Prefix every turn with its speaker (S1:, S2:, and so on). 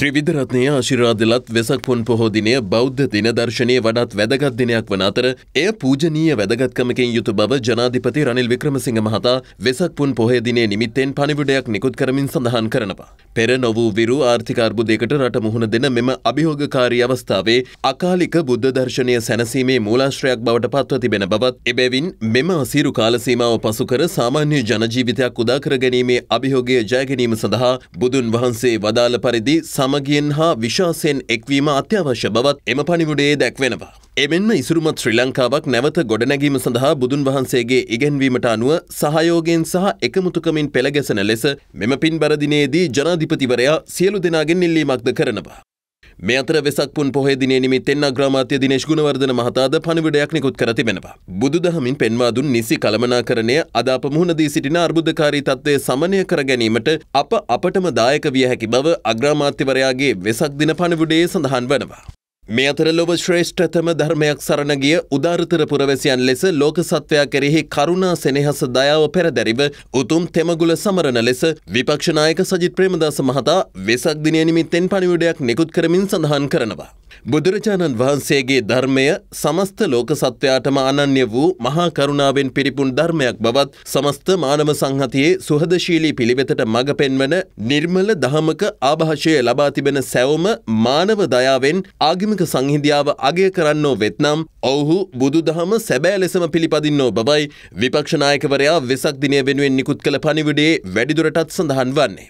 S1: ත්‍රිවිධරත්නය ආශිරාදලත් වෙසක් පොන් පොහෝදිනය බෞද්ධ දින දර්ශනය වඩත් වැදගත් දිනයක් වන අතර එය පූජනීය වැදගත්කමකින් යුතු බව ජනාධිපති රනිල් වික්‍රමසිංහ මහතා වෙසක් පුන් පොහේදිනය නිමිත්තෙන් පනිවිඩයක් නිකුත් කරමින් සඳහන් කරනවා. පෙර නොවූ විරු ආර්ථිකාර්බුදයකට රට මුහුණ දෙන මෙම අභිහෝගකාරී අවස්ථාවේ අකාලික බුද්ධ දර්ශනය සැනසීමේ මූලාශ්‍රයක් බවට පත්ව තිබෙන බවත් එබැවින් මෙම අසීරු කාලසීමාව පසුකර සාමාන්‍ය ජනජීවිතයක් උදාකර ගැනීමේ අභිහෝගය ජයගැනීම සඳහා බුදුන් වහන්සේ වදාළ පරිදි සම සමගියෙන් හා විශාසයෙන් එක්වීම අත්‍යවශ්‍ය බවත් එම පනිිවුඩේ දැක්වෙනවා. එමෙන්ම ඉසුරුමත් ශ්‍රී ලංකාවක් නැවත ගොඩනැගීම සඳහා බුදුන් වහන්සේගේ ඉගැන්වීමට අනුව සහයෝගෙන් සහ එකමුතුකමින් පෙළගැසෙන ලෙස මෙම පින් බරදිනයේදී ජනාධිපතිවරයා සියලු දෙනාගෙන් ඉල්ලීමක්ද කරනවා. මේ අතර වෙසක් පුන් පොහේ දිනේ නිමිත්තෙන් අග්‍රාමාත්‍ය දිනේෂ් ගුණවර්ධන මහතාද පණිවිඩයක් නිකුත් කර තිබෙනවා. බුදුදහමින් පෙන්වා දුන් නිසි කළමනාකරණය අද අප මුහුණ දී සිටින අර්බුදකාරී තත්ත්වය සමනය කර ගැනීමට අප අපටම දායක විය හැකි බව අග්‍රාමාත්‍යවරයාගේ වෙසක් දින පණිවිඩයේ සඳහන් වනවා. මේ අතර ලොව ශ්‍රේෂ්ඨතම ධර්මයක් සරණ ගිය උදාරතර පුරවැසියන් ලෙස ලෝක සත්වයා කෙරෙහි කරුණා සෙනෙහස දයාව පෙරදැරිව උතුම් තෙමගුල සමරන ලෙස විපක්ෂනායක සජිත් ප්‍රේමදාස මහතා වෙසක් දිනය නිමිත්තෙන් පණිවිඩයක් නිකුත් කරමින් සඳහන් කරනවා. බුදුරජාණන් වහන්සේගේ ධර්මය සමස්ත ලෝක සත්වයාටම අනන්‍ය වූ මහා කරුණාවෙන් පිරිපුන් ධර්මයක් බවත් සමස්ත මානව සංහතියේ සුහදශීලී පිළිවෙතට මඟ පෙන්වන නිර්මල දහමක ආභාෂය ලබා තිබෙන සැවම මානව දයාවෙන් ආගමික සංහිඳියාව අගය කරන්නෝ වෙත්නම් ඔවුහු බුදු දහම සැබෑ ලෙසම පිළිපදින්නෝ බබයි විපක්ෂනායකවරයා වෙසක් දිනය වෙනුවෙන් නිකුත් කළ පණිවිඩේ වැඩිදුරටත් සඳහන් වන්නේ.